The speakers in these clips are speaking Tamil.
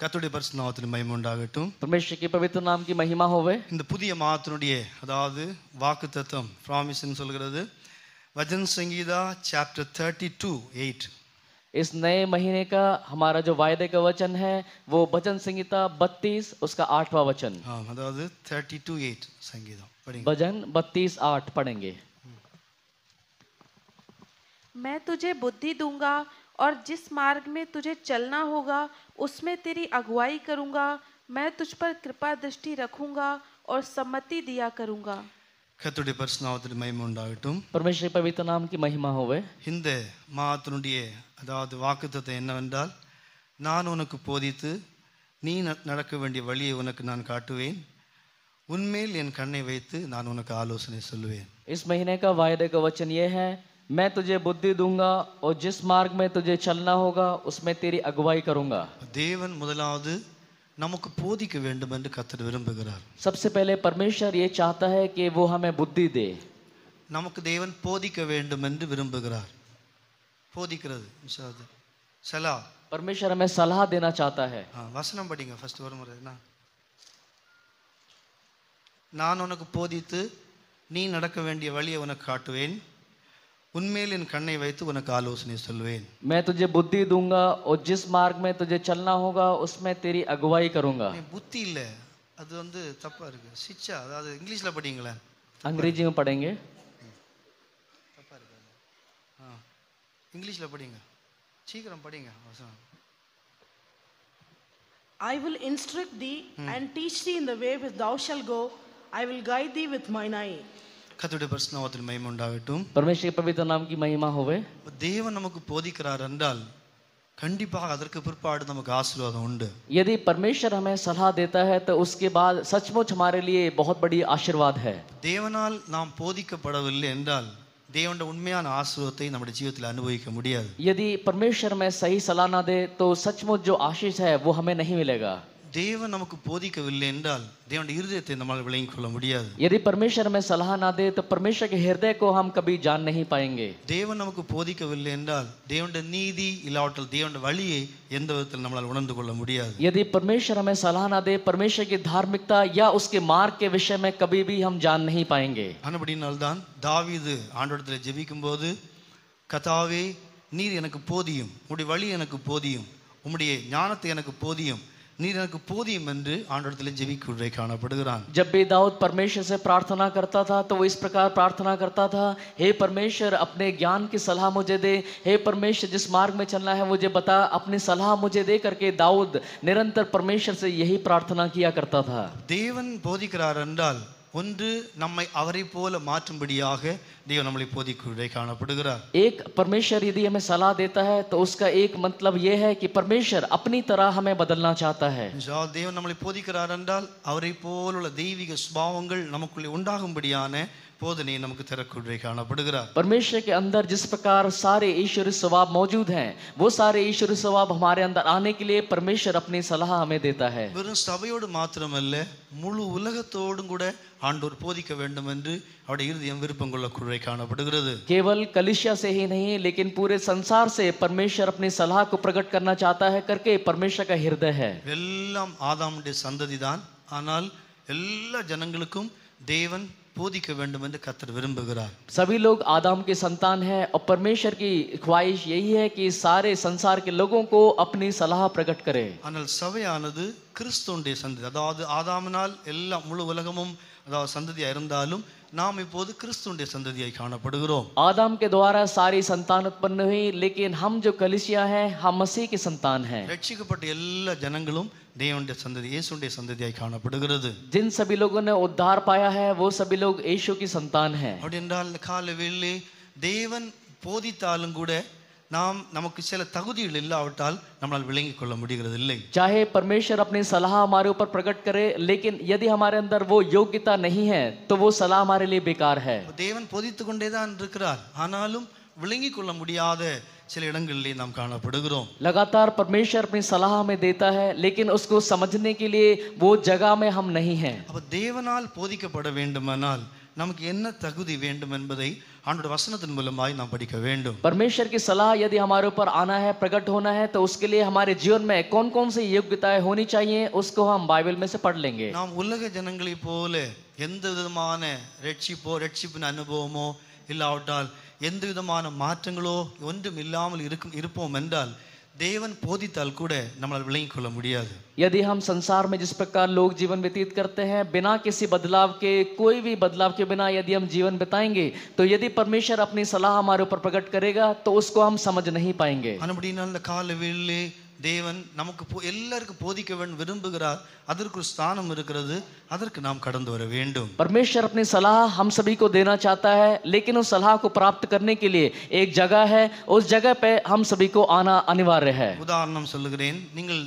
கத்துடைய பரிசு நாமத்தின் மகிமை உண்டாகட்டும் பரமேஸ்வர் கி பவித்திர நாம் கி மகிமா ஹோவே இந்த புதிய மாதத்தினுடைய அதாவது வாக்கு தத்துவம் ப்ராமிஸ்னு சொல்கிறது वजन संगीता चैप्टर 32 8 इस नए महीने का हमारा जो वायदे का वचन है वो वचन संगीता 32 उसका आठवां वचन हाँ मतलब थर्टी टू एट संगीता वजन 32 आठ पढ़ेंगे मैं तुझे बुद्धि दूंगा और जिस मार्ग में तुझे चलना होगा उसमें तेरी अगुवाई करूंगा मैं तुझ पर कृपा दृष्टि रखूंगा और सम्मति दिया करूंगा கத்துடைய பரிசுநாமத்தில் மகிமை உண்டாகட்டும் பரமேஸ்வரி பவித்த நாமக்கு மகிமா ஹோவே இந்த மாத்தினுடைய அதாவது வாக்குத்தத்தை என்னவென்றால் நான் உனக்கு போதித்து நீ நடக்க வேண்டிய வழியை உனக்கு நான் காட்டுவேன் உன்மேல் என் கண்ணை வைத்து நான் உனக்கு ஆலோசனை சொல்லுவேன் इस महीने का वायदे का वचन यह है मैं तुझे बुद्धि दूंगा और जिस मार्ग में तुझे चलना होगा उसमें तेरी अगुवाई करूंगा தேவன் முதலாவது நமக்கு போதிக்க வேண்டும் என்று கத்தர் விரும்புகிறார் सबसे पहले परमेश्वर ये चाहता है कि वो हमें बुद्धि दे நமக்கு தேவன் போதிக்க வேண்டும் என்று விரும்புகிறார் போதிக்கிறது இன்ஷாது சலா परमेश्वर हमें सलाह देना चाहता है வசனம் படிங்க ஃபர்ஸ்ட் ஒரு முறை நான் உனக்கு போதித்து நீ நடக்க வேண்டிய வழியை உனக்கு காட்டுவேன் उनमें इन कन्ने वैतु उनका आलोचने सुलवेन मैं तुझे बुद्धि दूंगा और जिस मार्ग में तुझे चलना होगा उसमें तेरी अगुवाई करूंगा बुद्धि அது வந்து தப்பா இருக்கு சிச்சா அதாவது இங்கிலீஷ்ல தப்பா இருக்கு இங்கிலீஷ்ல படிங்க சீக்கிரம் படிங்க அவசரம் I will instruct thee and teach thee in the way which thou shall go. I will guide thee with mine eye. கடவுட برسனவாது மய்மண்டாவட்டும் परमేశிரின் पवित्रा நாமகி மகிமை होवे देव நமக்கு போதிக்கர என்றால் கண்டிப்பாக அதர்க்கு பிற்பாடு நமக்கு ஆசிரவாதம் உண்டு यदि परमेश्वर हमें सलाह देता है तो उसके बाद सचमुच हमारे लिए बहुत बड़ी आशीर्वाद है देवனால் நாம் போதிக்கப்படவில்ல என்றால் தேவனோட உண்மையான ஆசிரவத்தை நம்மட ജീവിതத்துல அனுபவிக்க முடியாது यदि परमेश्वर हमें सही सलाह ना दे तो सचमुच जो आशीष है वो हमें नहीं मिलेगा தேவன் நமக்கு போதிக்கவில்லை என்றால் தேவனுடைய இருதயத்தை நம்மால் விளங்கிக் கொள்ள முடியாது यदि परमेश्वर हमें सलाह ना दे तो परमेश्वर के हृदय को हम कभी जान नहीं पाएंगे தேவன் நமக்கு போதிக்கவில்லை என்றால் தேவனுடைய நீதி இல்லாவிட்டால் தேவனுடைய வழியை எந்த விதத்தில் நம்மால் உணர்ந்து கொள்ள முடியாது यदि परमेश्वर हमें सलाह ना दे परमेश्वर की धार्मिकता या उसके मार्ग के विषय में कभी भी हम जान नहीं पाएंगे தான் தாவீது ஆண்டவரிடத்தில் ஜெபிக்கும்போது கதாவே நீர் எனக்கு போதியும் உம்முடைய வழி எனக்கு போதியும் உம்முடைய ஞானத்தை எனக்கு போதியும் నీరుకు పొదిమందు ఆంద్రతెల జీవి కుడే కనబడు రారు జబ్బీ దావుద్ పరమేశుసే ప్రార్థన కర్త తా తో ఇస్ ప్రకార్ ప్రార్థన కర్త తా హే పరమేశర్ అప్నే జ్ఞాన్ కి సలహా ముజే దే హే పరమేశర్ జిస్ మార్గ్ మే చల్నా హే ముజే బతా అప్నే సలహా ముజే దే కర్కే దావుద్ నిరంతర్ పరమేశర్ సే యహి ప్రార్థన కియా కర్త తా దేవన్ బోదికర రందాల్ ஒன்று நம்மை அவரை போல மாற்றும்படியாக தேவன் நம்மளை போதிக்கு காணப்படுகிறார் एक परमेश्वर यदि हमें सलाह देता है तो उसका एक मतलब यह है कि परमेश्वर अपनी तरह हमें बदलना चाहता है தேவன் நம்மளை போதிக்கிறார் என்றால் அவரை போல உள்ள தெய்வீக சுபாவங்கள் நமக்குள்ளே உண்டாகும்படியான இப்போது நமக்கு திறக்குள்ளே காணப்படுகிறார் परमेश्वर के अंदर जिस प्रकार सारे ईश्वरी स्वभाव मौजूद हैं वो सारे ईश्वरी स्वभाव हमारे अंदर आने के लिए परमेश्वर अपनी सलाह हमें देता है வெறும் சபையோடு மாத்திரமல்ல முழு உலகத்தோடும் கூட ஆண்டவர் போதிக்க வேண்டும் என்று அவருடைய இருதயம் விருப்பம் கொள்ளக்குள்ளே காணப்படுகிறது केवल कलिशिया से ही नहीं लेकिन पूरे संसार से परमेश्वर अपनी सलाह को प्रकट करना चाहता है करके परमेश्वर का हृदय है எல்லாம் ஆதாமுடைய சந்ததிதான் ஆனால் எல்லா ஜனங்களுக்கும் தேவன் बोदिखेवंडमند కతర విరంభుగరా సవి లోగ్ ఆదామ్ కే సంతాన హై అ పర్మేషర్ కి ఖ్వాయిష్ యహి హై కి సారే సంసార్ కే లోగో కో అప్ని సలహ ప్రగట్ కరే అనల్ సవేయానదు క్రిస్టొండి సంధి అదాదు ఆదామ్ నాల్ ఎల్ల ములు వలగమమ్ அதாவது சந்ததியாக இருந்தாலும் நாம் இப்போது கிறிஸ்துடைய சந்ததியாய் காணப்படுகிறோம் आदम के द्वारा सारी संतान उत्पन्न हुई लेकिन हम जो कलिसिया है हम मसीह की संतान है ரட்சிக்கப்பட்ட எல்லா ஜனங்களும் தேவனுடைய சந்ததி இயேசுடைய சந்ததியாய் காணப்படுகிறது जिन सभी लोगों ने उद्धार पाया है वो सभी लोग यीशु की संतान है அப்படி என்றால் கால வேளை தேவன் போதித்தாலும் கூட நாம் நமக்கு சில தகுதிகள் இல்லாவிட்டால் நம்மளால் விளங்கிக் கொள்ள முடிகிறது இல்லை चाहे பரமேஸ்வர் அப்படி सलाह हमारे ऊपर प्रकट करे लेकिन यदि हमारे अंदर वो योग्यता नहीं है तो वो सलाह हमारे लिए बेकार है தேவன் பொதித்து கொண்டே தான் இருக்கிறார் ஆனாலும் விளங்கிக் கொள்ள முடியாத சில இடங்களிலே நாம் காணப்படுகிறோம் लगातार பரமேஸ்வர் அப்படி सलाह हमें देता है लेकिन उसको समझने के लिए वो जगह में हम नहीं हैं அப்ப தேவனால் போதிக்கப்பட வேண்டுமானால் நமக்கு என்ன தகுதி வேண்டும் என்பதை ஆண்டோட வசனத்தின் மூலமாய் நாம் படிக்க வேண்டும் परमेश्वर की सलाह यदि हमारे ऊपर आना है प्रकट होना है तो उसके लिए हमारे जीवन में கோன் कौन सी योग्यताएं ஹோனி சாஹியே உஸ்கோ ஹம் பைபிள் மே சே பட் लेंगे நாம் உலக ஜனங்களை போல எந்த விதமான ரட்சிப்போ ரட்சிப்பின் அனுபவமோ இல்லாவிட்டால் எந்த விதமான மாற்றங்களோ ஒன்றும் இல்லாமல் இருக்கும் இருப்போம் என்றால் देवन तल तलकुड़े नमल बलिंग खुला मुड़िया यदि हम संसार में जिस प्रकार लोग जीवन व्यतीत करते हैं बिना किसी बदलाव के कोई भी बदलाव के बिना यदि हम जीवन बिताएंगे तो यदि परमेश्वर अपनी सलाह हमारे ऊपर प्रकट करेगा तो उसको हम समझ नहीं पाएंगे தேவன் நமக்கு போ எல்லாருக்கும் போதிக்கவன் விரும்புகிறார் அதற்கு ஒரு ஸ்தானம் இருக்கிறது அதற்கு நாம் கடந்து வர வேண்டும் பரமேஸ்வர் அப்படி सलाह ஹம் सभी को देना चाहता है लेकिन उस सलाह को प्राप्त करने के लिए एक जगह है उस जगह पे हम सभी को आना अनिवार्य है உதாரணம் சொல்லுகிறேன் நீங்கள்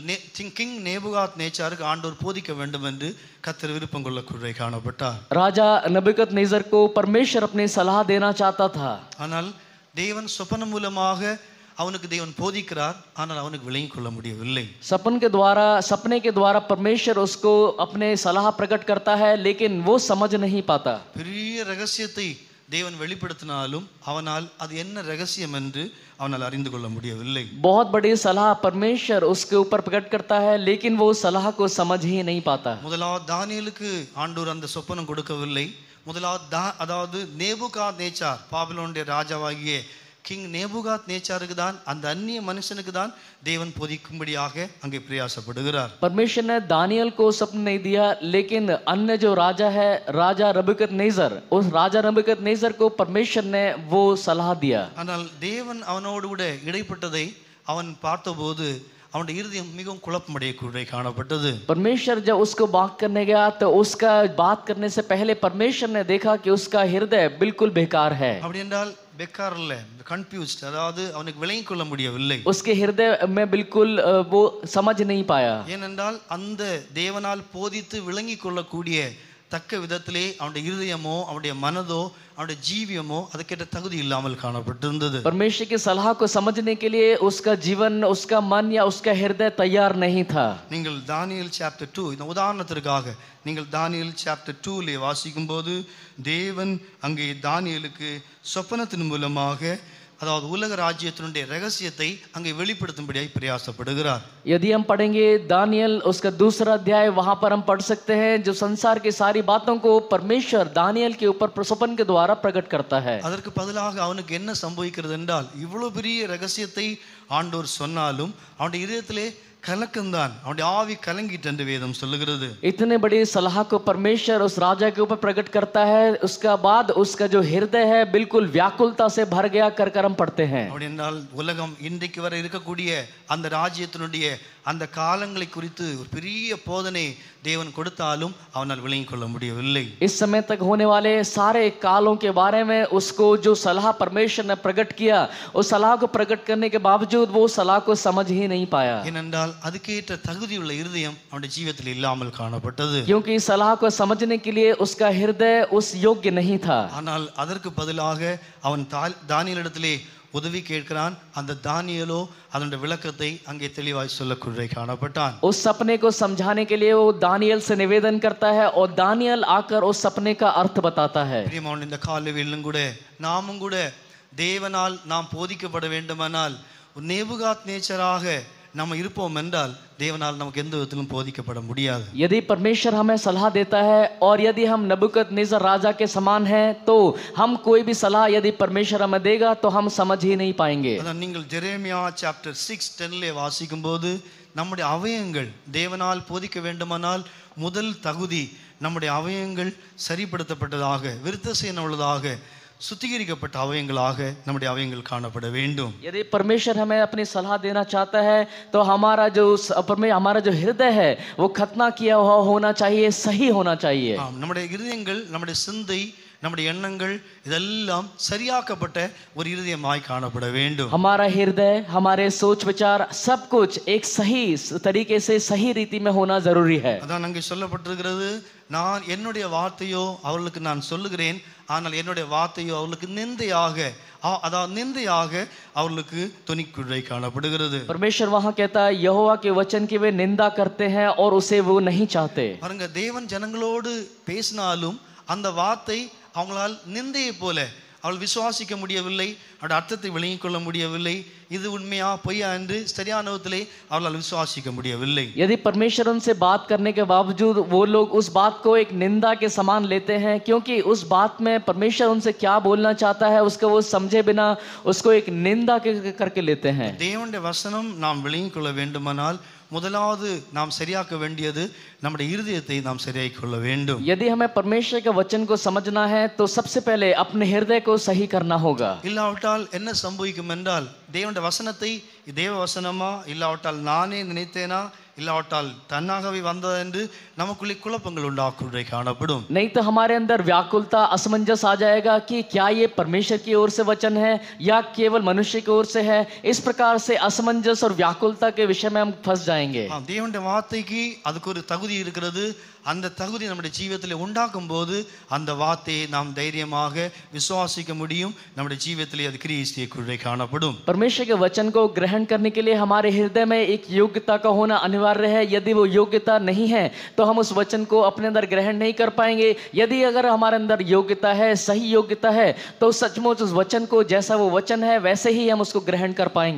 கிங் நேபுகாத் நேச்சாருக்கு ஆண்டவர் போதிக்க வேண்டும் என்று கத்தர் விருப்பம் கொள்ளக்கூடிய காணப்பட்டார் ராஜா நபுகத் நேசர் கோ பரமேஸ்வர் அப்படி सलाह देना சாத்தா था ஆனால் தேவன் சொப்பன மூலமாக அவனுக்கு தேவன் போதிக்கிறார் ஆனால் அவனுக்கு விளங்கிக் கொள்ள முடியவில்லை सपन துவாரா द्वारा துவாரா பரமேஸ்வர் द्वारा परमेश्वर उसको பிரகட் கர்த்தா ஹே லேக்கின் வோ சமஜ் वो समझ பெரிய ரகசியத்தை தேவன் வெளிப்படுத்தினாலும் அவனால் அது என்ன ரகசியம் என்று அவனால் அறிந்து கொள்ள முடியவில்லை बहुत படி सलाह परमेश्वर उसके ऊपर प्रकट करता है लेकिन वो सलाह को समझ ही नहीं पाता முதலாவது தானியலுக்கு ஆண்டூர் அந்த சொப்பனம் கொடுக்கவில்லை முதலாவது தா அதாவது நேபுகா நேச்சா பாபிலோனுடைய ராஜாவாகிய కింగ్ నెబుగాట్ నేచారుకు дан అండ్ అన్నీయ మనిషినికు дан దేవున్ పొదికుంబడియగా అంగే ప్రయాసపడుగிறார். పర్మేషనర్ డానియల్ కో స్వప్నమే దియా లేకిన్ అన్య జో రాజా హై రాజా రబకత్ నెజర్ ఉస్ రాజా రబకత్ నెజర్ కో పర్మేషనర్ నే వో సలహా దియా. అనల్ దేవన్ అవనోడుడే ఇడిపట్టదే అవన్ పార్తబోదు అవంట హృదయం మిగ కులపమడి కుడై కనపటదే. పర్మేషర్ జ ఉస్కో బాత్ కర్నే గయా తో ఉస్కా బాత్ కర్నే సే పహలే పర్మేషనర్ నే దేఖా కి ఉస్కా హృదయ బిల్కుల్ బేకార్ హై. बेकारல कंफ्यूज्ड அதாவது அவனுக்கு விளங்கிக் கொள்ள முடியவில்லை उसके हृदय में बिल्कुल वो समझ नहीं पाया ஏனென்றால் அந்த தேவனால் போதித்து விளங்கிக் கொள்ளக்கூடிய தக்க விதத்திலே அவனுடைய இருதயமோ அவனுடைய மனதோ அவனுடைய ஜீவியமோ ಅದಕ್ಕೆ தகுதி இல்லாமல் காணப்பட்டிருந்தது परमेश्वर की सलाह को समझने के लिए उसका जीवन उसका मन या उसका हृदय तैयार नहीं था நீங்கள் தானியேல் சாப்டர் 2 இந்த உதாரணத்திற்காக நீங்கள் தானியேல் சாப்டர் 2 லே வாசிக்கும்போது தேவன் அங்கே தானியேலுக்கு சொப்பனத்தின் மூலமாக அதாவது உலக ராஜ்யத்தினுடைய ரகசியத்தை அங்கே வெளிப்படுத்தும்படியாய் பிரயாசப்படுகிறார் यदि हम पढ़ेंगे दानियल उसका दूसरा अध्याय वहां पर हम पढ़ सकते हैं जो संसार की सारी बातों को परमेश्वर दानियल के ऊपर प्रसोपन के द्वारा प्रकट करता है அதற்கு பதிலாக அவனுக்கு என்ன சம்பவிக்கிறது என்றால் இவ்வளவு பெரிய ரகசியத்தை ஆண்டவர் சொன்னாலும் அவனுடைய இதயத்திலே कलकंदान और आवी कलंगी टंड वेदम सलगरद इतने बड़ी सलाह को परमेश्वर उस राजा के ऊपर प्रकट करता है उसका बाद उसका जो हृदय है बिल्कुल व्याकुलता से भर गया कर कर हम पढ़ते हैं उलगम इन्नाल वर இன்றைக்கு வரை இருக்கக்கூடிய அந்த ராஜ்யத்தினுடைய அந்த காலங்களை குறித்து ஒரு பெரிய போதனை தேவன் கொடுத்தாலும் அவனால் விளங்கிக் கொள்ள முடியவில்லை इस समय तक होने वाले सारे कालों के बारे में उसको जो सलाह परमेश्वर ने प्रकट किया उस सलाह को प्रकट करने के बावजूद वो सलाह को समझ ही नहीं पाया ஏனென்றால் அதுக்கேற்ற தகுதியுள்ள இருதயம் அவனுடைய ஜீவத்தில் இல்லாமல் காணப்பட்டது क्योंकि इस கோ சமஜ்னே समझने के लिए उसका हृदय उस योग्य नहीं ஆனால் அதற்கு பதிலாக அவன் தானியலிடத்திலே உதவி கேட்கிறான் அந்த தானியலோ அதனுடைய விளக்கத்தை அங்கே தெளிவாய் சொல்லக்கூடிய காணப்பட்டான் उस सपने को समझाने के लिए वो दानियल से निवेदन करता है और दानियल आकर उस सपने का अर्थ बताता है பிரியமான் இந்த காலையிலும் கூட நாமும் கூட தேவனால் நாம் போதிக்கப்பட வேண்டுமானால் நேபுகாத் நேச்சராக நம்ம இருப்போம் என்றால் தேவனால் நமக்கு எந்த விதத்திலும் போதிக்கப்பட முடியாது यदि परमेश्वर हमें सलाह देता है और यदि हम नबुकत निजर राजा के समान हैं तो हम कोई भी सलाह यदि परमेश्वर हमें देगा तो हम समझ ही नहीं पाएंगे அதான் நீங்கள் ஜெரேமியா சாப்டர் சிக்ஸ் டென்லே வாசிக்கும்போது நம்முடைய அவயங்கள் தேவனால் போதிக்க வேண்டுமானால் முதல் தகுதி நம்முடைய அவயங்கள் சரிப்படுத்தப்பட்டதாக விருத்த உள்ளதாக சுத்திகரிக்கப்பட்ட அவயங்களாக நம்முடைய அவயங்கள் காணப்பட வேண்டும் यदि परमेश्वर हमें अपनी सलाह देना चाहता है तो हमारा जो परमे हमारा जो हृदय है वो खतना किया हुआ होना चाहिए सही होना चाहिए நம்முடைய இருதயங்கள் நம்முடைய சிந்தை நம்முடைய எண்ணங்கள் இதெல்லாம் சரியாக்கப்பட்ட ஒரு இருதயமாய் காணப்பட வேண்டும் हमारा हृदय हमारे सोच विचार सब कुछ एक सही तरीके से सही रीति में होना जरूरी है அதான் அங்கே சொல்லப்பட்டிருக்கிறது நான் என்னுடைய வார்த்தையோ அவர்களுக்கு நான் சொல்லுகிறேன் ஆனால் என்னுடைய வார்த்தையோ அவர்களுக்கு நிந்தையாக அதாவது நிந்தையாக அவர்களுக்கு துணிக்குழை காணப்படுகிறது பரமேஸ்வர் வகா கேட்டா யோவா கே के वचन की वे निंदा करते हैं और उसे பாருங்க தேவன் ஜனங்களோடு பேசினாலும் அந்த வார்த்தை அவங்களால் நிந்தையை போல அவர்கள் விசுவாசிக்க முடியவில்லை அதன் அர்த்தத்தை விளங்கிக்கொள்ள முடியவில்லை இது உண்மையா பொய்யா என்று சரியானவத்திலே அவர்கள் விசுவாசிக்க முடியவில்லை यदि परमेश्वर उनसे बात करने के बावजूद वो लोग उस बात को एक निंदा के समान लेते हैं क्योंकि उस बात में परमेश्वर उनसे क्या बोलना चाहता है उसको वो समझे बिना उसको एक निंदा करके लेते हैं देवند வசனம் நாம் விளங்கிக்கொள்ள வேண்டுமானால் முதலாவது நாம் சரியாக்க வேண்டியது நம்முடைய இருதயத்தை நாம் சரியாக்கி கொள்ள வேண்டும் यदि हमें परमेश्वर के वचन को समझना है तो सबसे पहले अपने हृदय को सही करना होगा இல்லாவிட்டால் என்ன சம்பவிக்கும் என்றால் தேவனுடைய வசனத்தை தேவ வசனமா இல்லாவிட்டால் நானே நினைத்தேனா இல்லாவிட்டால் தன்னாகவே வந்தது என்று நமக்குள்ளே குழப்பங்கள் உண்டாக்குவதை காணப்படும் नहीं तो हमारे अंदर அசமஞ்சஸ் असमंजस आ जाएगा कि क्या ये परमेश्वर की ओर से वचन है या केवल मनुष्य की ओर से है इस प्रकार से असमंजस और व्याकुलता के विषय में हम தேவனுடைய வார்த்தைக்கு அதுக்கு ஒரு தகுதி இருக்கிறது அந்த தகுதி நம்முடைய ஜீவியத்தில் உண்டாக்கும் போது அந்த வார்த்தையை நாம் தைரியமாக विश्वासिक முடியும் நம்முடைய ஜீவியத்தில் அது கிரியை காணப்படும் परमेश्वर के वचन को ग्रहण करने के लिए हमारे हृदय में एक योग्यता का होना अनिवार्य है यदि वो योग्यता नहीं है तो हम उस वचन को अपने अंदर ग्रहण नहीं कर पाएंगे यदि अगर हमारे अंदर योग्यता है सही योग्यता है तो सचमुच उस वचन को जैसा वो वचन है वैसे ही हम उसको ग्रहण कर पाएंगे